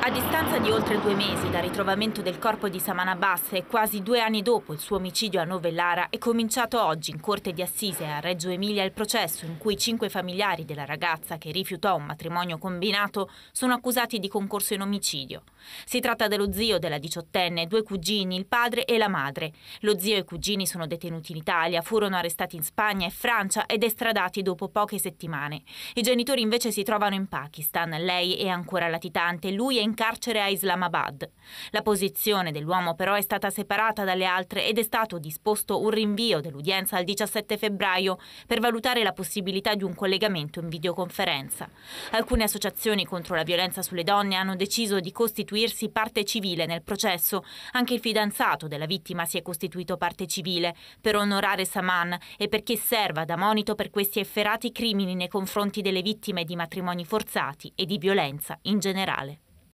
A distanza di oltre due mesi dal ritrovamento del corpo di Samana Bass e quasi due anni dopo il suo omicidio a Novellara, è cominciato oggi in Corte di Assise a Reggio Emilia il processo in cui cinque familiari della ragazza che rifiutò un matrimonio combinato sono accusati di concorso in omicidio. Si tratta dello zio della diciottenne, due cugini, il padre e la madre. Lo zio e i cugini sono detenuti in Italia, furono arrestati in Spagna e Francia ed estradati dopo poche settimane. I genitori invece si trovano in Pakistan, lei è ancora latitante, lui è in in carcere a Islamabad. La posizione dell'uomo però è stata separata dalle altre ed è stato disposto un rinvio dell'udienza al 17 febbraio per valutare la possibilità di un collegamento in videoconferenza. Alcune associazioni contro la violenza sulle donne hanno deciso di costituirsi parte civile nel processo. Anche il fidanzato della vittima si è costituito parte civile per onorare Saman e perché serva da monito per questi efferati crimini nei confronti delle vittime di matrimoni forzati e di violenza in generale.